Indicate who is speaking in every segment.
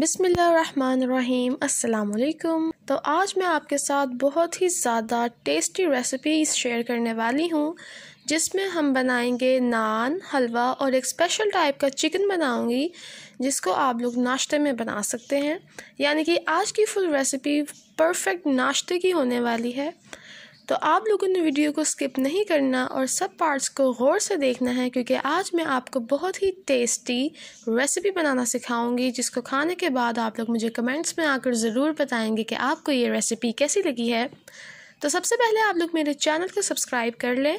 Speaker 1: बिसमीम् अल्लाम तो आज मैं आपके साथ बहुत ही ज़्यादा टेस्टी रेसिपी शेयर करने वाली हूँ जिसमें हम बनाएंगे नान हलवा और एक स्पेशल टाइप का चिकन बनाऊंगी जिसको आप लोग नाश्ते में बना सकते हैं यानी कि आज की फुल रेसिपी परफेक्ट नाश्ते की होने वाली है तो आप लोगों ने वीडियो को स्किप नहीं करना और सब पार्ट्स को गौर से देखना है क्योंकि आज मैं आपको बहुत ही टेस्टी रेसिपी बनाना सिखाऊंगी जिसको खाने के बाद आप लोग मुझे कमेंट्स में आकर ज़रूर बताएंगे कि आपको ये रेसिपी कैसी लगी है तो सबसे पहले आप लोग मेरे चैनल को सब्सक्राइब कर लें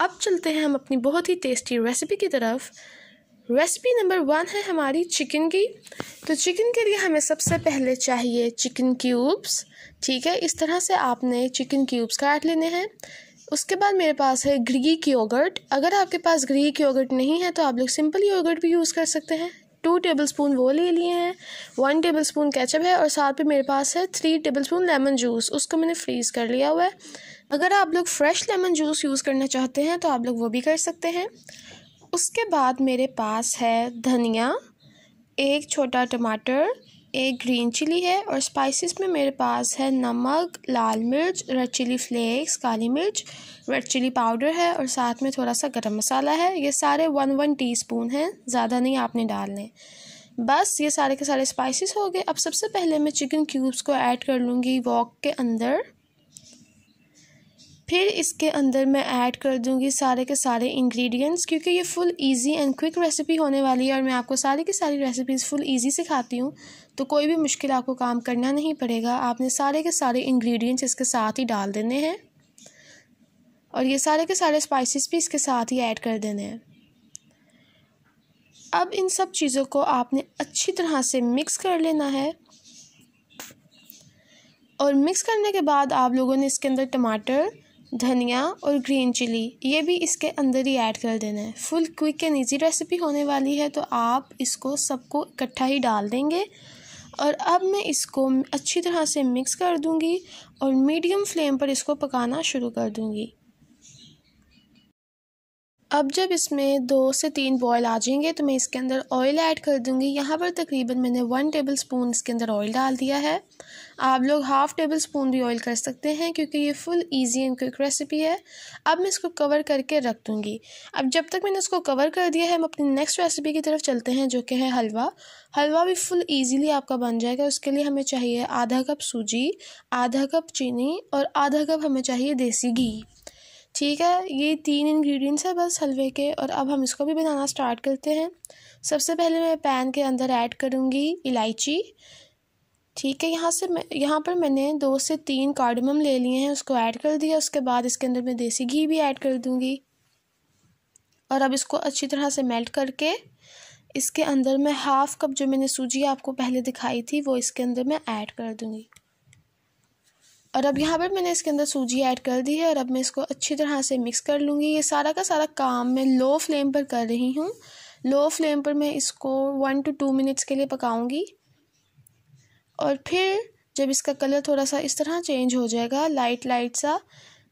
Speaker 1: अब चलते हैं हम अपनी बहुत ही टेस्टी रेसिपी की तरफ रेसिपी नंबर वन है हमारी चिकन की तो चिकन के लिए हमें सबसे पहले चाहिए चिकन क्यूब्स ठीक है इस तरह से आपने चिकन क्यूब्स काट लेने हैं उसके बाद मेरे पास है ग्रीक योगर्ट अगर आपके पास ग्रीक योगर्ट नहीं है तो आप लोग सिंपल योगर्ट भी यूज़ कर सकते हैं टू टेबल स्पून वो ले लिए हैं वन टेबल स्पून कैचअप है और साथ में मेरे पास है three tablespoon lemon juice उसको मैंने फ्रीज़ कर लिया हुआ है अगर आप लोग फ्रेश लेमन जूस यूज़ करना चाहते हैं तो आप लोग वो भी कर सकते हैं उसके बाद मेरे पास है धनिया एक छोटा टमाटर एक ग्रीन चिली है और स्पाइसेस में मेरे पास है नमक लाल मिर्च रेड चिली फ्लेक्स काली मिर्च रेड चिली पाउडर है और साथ में थोड़ा सा गरम मसाला है ये सारे वन वन टीस्पून हैं ज़्यादा नहीं आपने डालने बस ये सारे के सारे स्पाइसेस हो गए अब सबसे पहले मैं चिकन क्यूब्स को ऐड कर लूँगी वॉक के अंदर फिर इसके अंदर मैं ऐड कर दूंगी सारे के सारे इंग्रेडिएंट्स क्योंकि ये full easy and quick recipe होने वाली है और मैं आपको सारी की सारी रेसिपीज़ फुल इजी सिखाती हूँ तो कोई भी मुश्किल आपको काम करना नहीं पड़ेगा आपने सारे के सारे इंग्रेडिएंट्स इसके साथ ही डाल देने हैं और ये सारे के सारे स्पाइसिस भी इसके साथ ही ऐड कर देने हैं अब इन सब चीज़ों को आपने अच्छी तरह से मिक्स कर लेना है और मिक्स करने के बाद आप लोगों ने इसके अंदर टमाटर धनिया और ग्रीन चिली ये भी इसके अंदर ही ऐड कर देना है full quick and easy recipe होने वाली है तो आप इसको सबको इकट्ठा ही डाल देंगे और अब मैं इसको अच्छी तरह से मिक्स कर दूंगी और मीडियम फ्लेम पर इसको पकाना शुरू कर दूंगी अब जब इसमें दो से तीन बॉयल आ जाएंगे तो मैं इसके अंदर ऑयल ऐड कर दूंगी यहाँ पर तकरीबन मैंने वन टेबल स्पून इसके अंदर ऑयल डाल दिया है आप लोग हाफ़ टेबल स्पून भी ऑयल कर सकते हैं क्योंकि ये full easy and quick recipe है अब मैं इसको कवर करके रख दूँगी अब जब तक मैंने इसको कवर कर दिया है हम अपनी नेक्स्ट रेसिपी की तरफ चलते हैं जो कि है हलवा हलवा भी फुल ईजीली आपका बन जाएगा उसके लिए हमें चाहिए आधा कप सूजी आधा कप चीनी और आधा कप हमें चाहिए देसी घी ठीक है ये तीन इंग्रेडिएंट्स हैं बस हलवे के और अब हम इसको भी बनाना स्टार्ट करते हैं सबसे पहले मैं पैन के अंदर ऐड करूँगी इलायची ठीक है यहाँ से मैं यहाँ पर मैंने दो से तीन कार्डमम ले लिए हैं उसको ऐड कर दिया उसके बाद इसके अंदर मैं देसी घी भी ऐड कर दूँगी और अब इसको अच्छी तरह से मेल्ट करके इसके अंदर मैं हाफ़ कप जो मैंने सूजी आपको पहले दिखाई थी वो इसके अंदर मैं ऐड कर दूँगी और अब यहाँ पर मैंने इसके अंदर सूजी ऐड कर दी है और अब मैं इसको अच्छी तरह से मिक्स कर लूँगी ये सारा का सारा काम मैं लो फ्लेम पर कर रही हूँ लो फ्लेम पर मैं इसको वन टू टू मिनट्स के लिए पकाऊँगी और फिर जब इसका कलर थोड़ा सा इस तरह चेंज हो जाएगा लाइट लाइट सा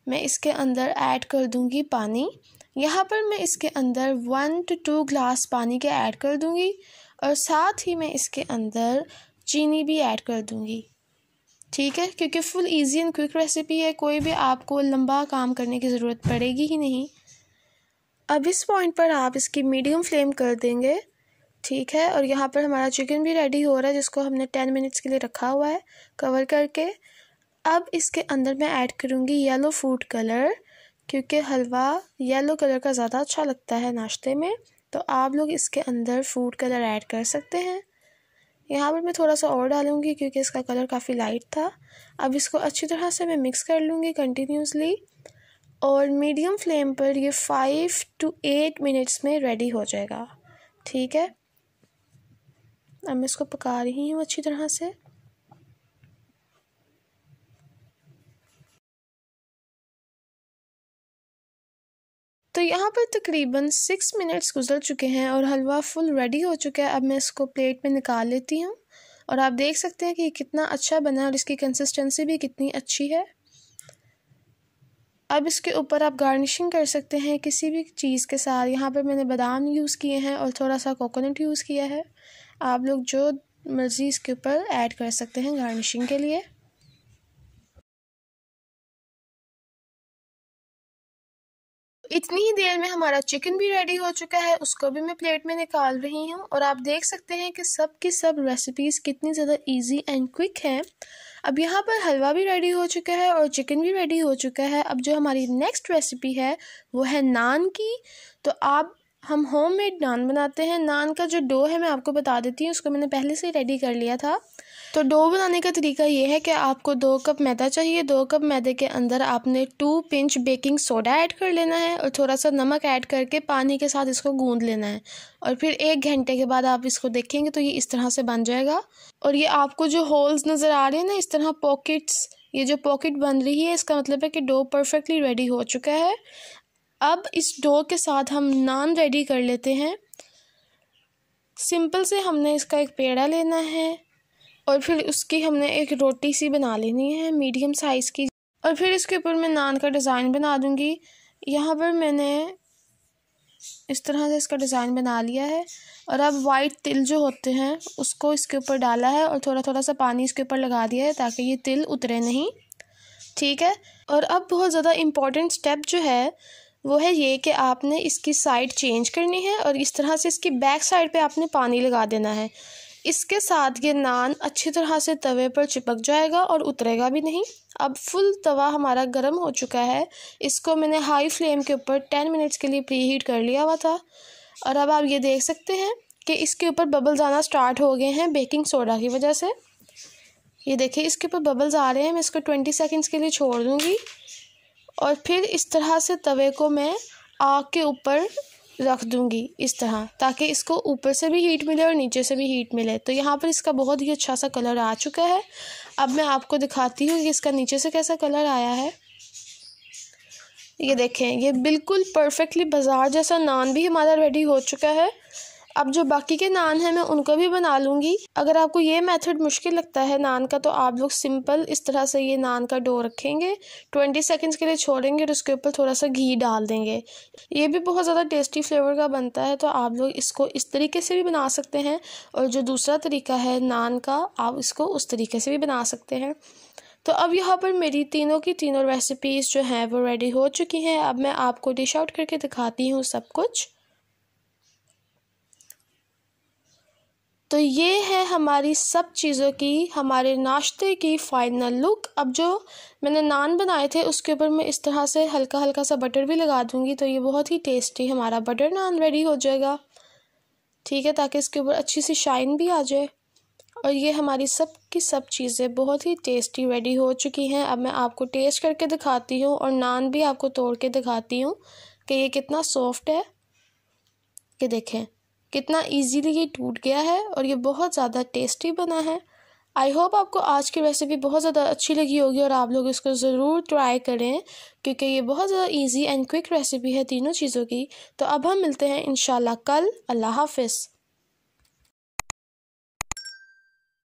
Speaker 1: मैं इसके अंदर ऐड कर दूँगी पानी यहाँ पर मैं इसके अंदर वन टू टू ग्लास पानी के ऐड कर दूँगी और साथ ही मैं इसके अंदर चीनी भी ऐड कर दूँगी ठीक है क्योंकि full easy and quick recipe है कोई भी आपको लंबा काम करने की ज़रूरत पड़ेगी ही नहीं अब इस पॉइंट पर आप इसकी मीडियम फ्लेम कर देंगे ठीक है और यहाँ पर हमारा चिकन भी रेडी हो रहा है जिसको हमने टेन मिनट्स के लिए रखा हुआ है कवर करके अब इसके अंदर मैं ऐड करूँगी येलो फूड कलर क्योंकि हलवा येलो कलर का ज़्यादा अच्छा लगता है नाश्ते में तो आप लोग इसके अंदर फूड कलर ऐड कर सकते हैं यहाँ पर मैं थोड़ा सा और डालूँगी क्योंकि इसका कलर काफ़ी लाइट था अब इसको अच्छी तरह से मैं मिक्स कर लूँगी कंटिन्यूसली और मीडियम फ्लेम पर ये फाइव टू एट मिनट्स में रेडी हो जाएगा ठीक है अब मैं इसको पका रही हूँ अच्छी तरह से तो यहाँ पर तकरीबन सिक्स मिनट्स गुजर चुके हैं और हलवा फुल रेडी हो चुका है अब मैं इसको प्लेट में निकाल लेती हूँ और आप देख सकते हैं कि कितना अच्छा बना और इसकी कंसिस्टेंसी भी कितनी अच्छी है अब इसके ऊपर आप गार्निशिंग कर सकते हैं किसी भी चीज़ के साथ यहाँ पर मैंने बादाम यूज़ किए हैं और थोड़ा सा कोकोनट यूज़ किया है आप लोग जो मर्ज़ी इसके ऊपर ऐड कर सकते हैं गार्निशिंग के लिए इतनी ही देर में हमारा चिकन भी रेडी हो चुका है उसको भी मैं प्लेट में निकाल रही हूँ और आप देख सकते हैं कि सब की सब रेसिपीज़ कितनी ज़्यादा इजी एंड क्विक हैं अब यहाँ पर हलवा भी रेडी हो चुका है और चिकन भी रेडी हो चुका है अब जो हमारी नेक्स्ट रेसिपी है वो है नान की तो आप हम होम मेड नान बनाते हैं नान का जो डो है मैं आपको बता देती हूँ उसको मैंने पहले से ही रेडी कर लिया था तो डो बनाने का तरीका ये है कि आपको दो कप मैदा चाहिए दो कप मैदे के अंदर आपने two pinch baking soda add कर लेना है और थोड़ा सा नमक ऐड करके पानी के साथ इसको गूंद लेना है और फिर एक घंटे के बाद आप इसको देखेंगे तो ये इस तरह से बन जाएगा और ये आपको जो होल्स नज़र आ रहे हैं ना इस तरह पॉकेट्स ये जो पॉकेट बन रही है इसका मतलब है कि डो परफेक्टली रेडी हो चुका है अब इस डो के साथ हम नान रेडी कर लेते हैं सिंपल से हमने इसका एक पेड़ा लेना है और फिर उसकी हमने एक रोटी सी बना लेनी है मीडियम साइज़ की और फिर इसके ऊपर मैं नान का डिज़ाइन बना दूँगी यहाँ पर मैंने इस तरह से इसका डिज़ाइन बना लिया है और अब वाइट तिल जो होते हैं उसको इसके ऊपर डाला है और थोड़ा थोड़ा सा पानी इसके ऊपर लगा दिया है ताकि ये तिल उतरे नहीं ठीक है और अब बहुत ज़्यादा इम्पॉर्टेंट स्टेप जो है वो है ये कि आपने इसकी साइड चेंज करनी है और इस तरह से इसकी बैक साइड पे आपने पानी लगा देना है इसके साथ ये नान अच्छी तरह से तवे पर चिपक जाएगा और उतरेगा भी नहीं अब फुल तवा हमारा गर्म हो चुका है इसको मैंने हाई फ्लेम के ऊपर टेन मिनट्स के लिए प्री हीट कर लिया हुआ था और अब आप ये देख सकते हैं कि इसके ऊपर बबल्स आना स्टार्ट हो गए हैं बेकिंग सोडा की वजह से ये देखिए इसके ऊपर बबल्स आ रहे हैं मैं इसको ट्वेंटी सेकेंड्स के लिए छोड़ दूँगी और फिर इस तरह से तवे को मैं आग के ऊपर रख दूंगी इस तरह ताकि इसको ऊपर से भी हीट मिले और नीचे से भी हीट मिले तो यहाँ पर इसका बहुत ही अच्छा सा कलर आ चुका है अब मैं आपको दिखाती हूँ कि इसका नीचे से कैसा कलर आया है ये देखें ये बिल्कुल परफेक्टली बाज़ार जैसा नान भी हमारा रेडी हो चुका है अब जो बाकी के नान हैं मैं उनको भी बना लूँगी अगर आपको ये मेथड मुश्किल लगता है नान का तो आप लोग सिंपल इस तरह से ये नान का डो रखेंगे ट्वेंटी सेकेंड्स के लिए छोड़ेंगे और उसके ऊपर थोड़ा सा घी डाल देंगे ये भी बहुत ज़्यादा टेस्टी फ्लेवर का बनता है तो आप लोग इसको इस तरीके से भी बना सकते हैं और जो दूसरा तरीका है नान का आप इसको उस तरीके से भी बना सकते हैं तो अब यहाँ पर मेरी तीनों की तीनों रेसिपीज़ जो हैं वो रेडी हो चुकी हैं अब मैं आपको डिश आउट करके दिखाती हूँ सब कुछ तो ये है हमारी सब चीज़ों की हमारे नाश्ते की फ़ाइनल लुक अब जो मैंने नान बनाए थे उसके ऊपर मैं इस तरह से हल्का हल्का सा बटर भी लगा दूँगी तो ये बहुत ही टेस्टी हमारा बटर नान रेडी हो जाएगा ठीक है ताकि इसके ऊपर अच्छी सी शाइन भी आ जाए और ये हमारी सब की सब चीज़ें बहुत ही टेस्टी रेडी हो चुकी हैं अब मैं आपको टेस्ट करके दिखाती हूँ और नान भी आपको तोड़ के दिखाती हूँ कि ये कितना सॉफ्ट है कि देखें कितना इजीली ये टूट गया है और ये बहुत ज़्यादा टेस्टी बना है आई होप आपको आज की रेसिपी बहुत ज़्यादा अच्छी लगी होगी और आप लोग इसको ज़रूर ट्राई करें क्योंकि ये बहुत ज़्यादा ईज़ी एंड क्विक रेसिपी है तीनों चीज़ों की तो अब हम मिलते हैं इन कल अल्लाह हाफिज़